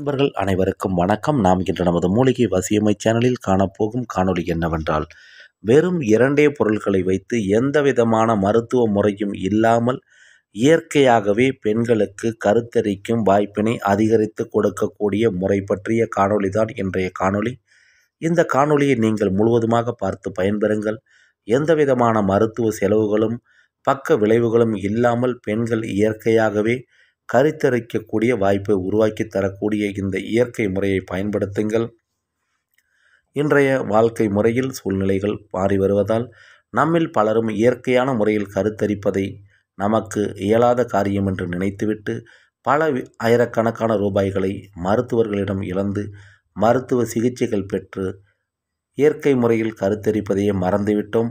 நண்பர்கள் அனைவருக்கும் வணக்கம் நாம் இன்று நமது மூலிகை வசியமை சேனலில் காணப்போகும் காணொலி என்னவென்றால் வெறும் இரண்டே பொருட்களை வைத்து எந்த விதமான மருத்துவ முறையும் இல்லாமல் இயற்கையாகவே பெண்களுக்கு கருத்தரிக்கும் வாய்ப்பினை அதிகரித்து கொடுக்கக்கூடிய முறை பற்றிய காணொளி தான் இன்றைய காணொளி இந்த காணொளியை நீங்கள் முழுவதுமாக பார்த்து பயன்பெறுங்கள் எந்த விதமான மருத்துவ செலவுகளும் பக்க விளைவுகளும் இல்லாமல் பெண்கள் இயற்கையாகவே கருத்தரிக்கக்கூடிய வாய்ப்பை உருவாக்கி தரக்கூடிய இந்த இயற்கை முறையை பயன்படுத்துங்கள் இன்றைய வாழ்க்கை முறையில் சூழ்நிலைகள் மாறி வருவதால் நம்மில் பலரும் இயற்கையான முறையில் கருத்தரிப்பதை நமக்கு இயலாத காரியம் என்று நினைத்துவிட்டு பல ஆயிரக்கணக்கான ரூபாய்களை மருத்துவர்களிடம் இழந்து மருத்துவ சிகிச்சைகள் பெற்று இயற்கை முறையில் கருத்தரிப்பதையே மறந்துவிட்டோம்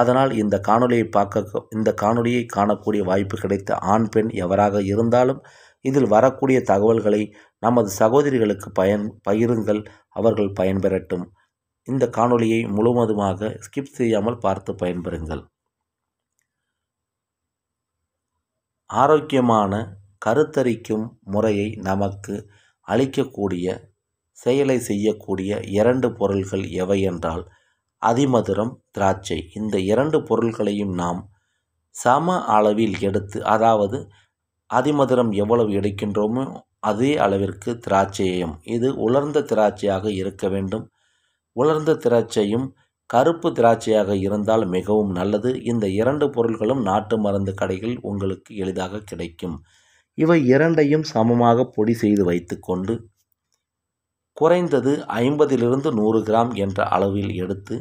அதனால் இந்த காணொலியை பார்க்க இந்த காணொலியை காணக்கூடிய வாய்ப்பு கிடைத்த ஆண் பெண் எவராக இருந்தாலும் இதில் வரக்கூடிய தகவல்களை நமது சகோதரிகளுக்கு பயன் பகிருங்கள் அவர்கள் பயன்பெறட்டும் இந்த காணொலியை முழுவதுமாக ஸ்கிப் செய்யாமல் பார்த்து பயன்பெறுங்கள் ஆரோக்கியமான கருத்தரிக்கும் முறையை நமக்கு அளிக்கக்கூடிய செயலை செய்யக்கூடிய இரண்டு பொருள்கள் எவை என்றால் அதிமதுரம் திராட்சை இந்த இரண்டு பொருள்களையும் நாம் சம அளவில் எடுத்து அதாவது அதிமதுரம் எவ்வளவு எடுக்கின்றோமோ அதே அளவிற்கு திராட்சையையும் இது உலர்ந்த திராட்சையாக இருக்க வேண்டும் உலர்ந்த திராட்சையும் கருப்பு திராட்சையாக இருந்தால் மிகவும் நல்லது இந்த இரண்டு பொருள்களும் நாட்டு மருந்து கடைகள் உங்களுக்கு எளிதாக கிடைக்கும் இவை இரண்டையும் சமமாக பொடி செய்து வைத்துக்கொண்டு குறைந்தது ஐம்பதிலிருந்து நூறு கிராம் என்ற அளவில் எடுத்து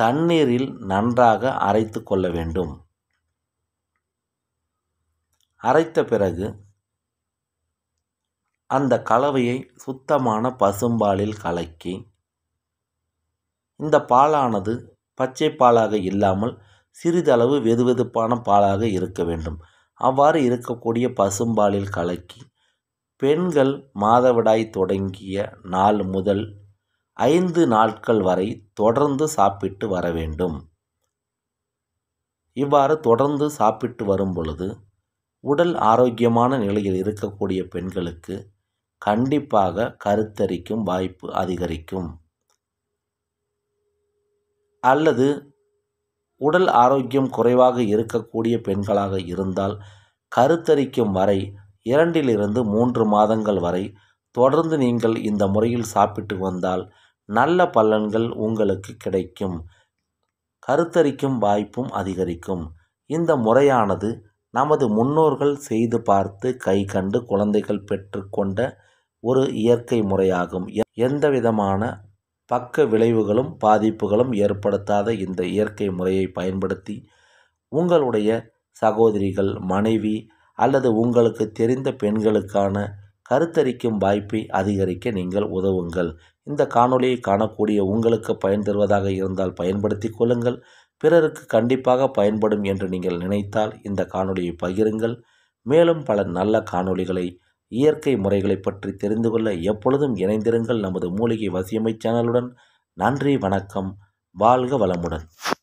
தண்ணீரில் நன்றாக அரைத்து கொள்ள வேண்டும் அரைத்த பிறகு அந்த கலவையை சுத்தமான பசும்பாலில் கலக்கி இந்த பாலானது பச்சை பாலாக இல்லாமல் சிறிதளவு வெதுவெதுப்பான பாலாக இருக்க வேண்டும் அவ்வாறு இருக்கக்கூடிய பசும்பாலில் கலக்கி பெண்கள் மாதவிடாய் தொடங்கிய நாள் முதல் ஐந்து நாட்கள் வரை தொடர்ந்து சாப்பிட்டு வர வேண்டும் இவ்வாறு தொடர்ந்து சாப்பிட்டு வரும் பொழுது உடல் ஆரோக்கியமான நிலையில் இருக்கக்கூடிய பெண்களுக்கு கண்டிப்பாக கருத்தரிக்கும் வாய்ப்பு அதிகரிக்கும் அல்லது உடல் ஆரோக்கியம் குறைவாக இருக்கக்கூடிய பெண்களாக இருந்தால் கருத்தரிக்கும் வரை இரண்டிலிருந்து மூன்று மாதங்கள் வரை தொடர்ந்து நீங்கள் இந்த முறையில் சாப்பிட்டு வந்தால் நல்ல பலன்கள் உங்களுக்கு கிடைக்கும் கருத்தரிக்கும் வாய்ப்பும் அதிகரிக்கும் இந்த முறையானது நமது முன்னோர்கள் செய்து பார்த்து கை கண்டு குழந்தைகள் பெற்றுக்கொண்ட ஒரு இயற்கை முறையாகும் எந்த விதமான பக்க விளைவுகளும் பாதிப்புகளும் ஏற்படுத்தாத இந்த இயற்கை முறையை பயன்படுத்தி உங்களுடைய சகோதரிகள் மனைவி அல்லது உங்களுக்கு தெரிந்த பெண்களுக்கான கருத்தரிக்கும் வாய்ப்பை அதிகரிக்க நீங்கள் உதவுங்கள் இந்த காணொளியை காணக்கூடிய உங்களுக்கு பயன் தருவதாக இருந்தால் பயன்படுத்தி கொள்ளுங்கள் பிறருக்கு கண்டிப்பாக பயன்படும் என்று நீங்கள் நினைத்தால் இந்த காணொளியை பகிருங்கள் மேலும் பல நல்ல காணொளிகளை இயற்கை முறைகளை பற்றி தெரிந்து கொள்ள எப்பொழுதும் இணைந்திருங்கள் நமது மூலிகை வசியமை சேனலுடன் நன்றி வணக்கம் வாழ்க வளமுடன்